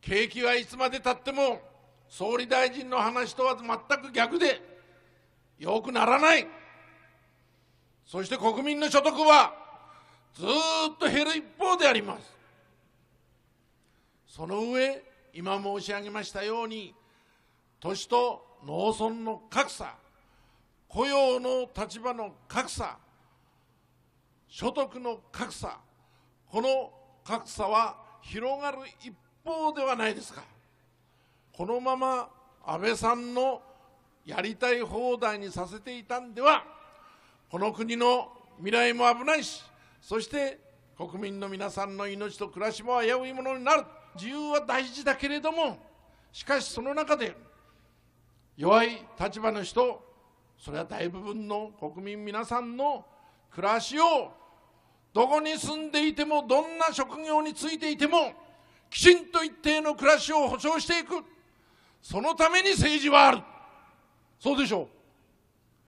景気はいつまでたっても総理大臣の話とは全く逆でよくならないそして国民の所得はずっと減る一方でありますその上今申し上げましたように都市と農村の格差雇用の立場の格差所得の格差この格差は広がる一方ではないですかこのまま安倍さんのやりたい放題にさせていたんではこの国の未来も危ないしそして国民の皆さんの命と暮らしも危ういものになる自由は大事だけれどもしかしその中で弱い立場の人それは大部分の国民皆さんの暮らしをどこに住んでいてもどんな職業に就いていてもきちんと一定の暮らしを保障していくそのために政治はあるそうでしょう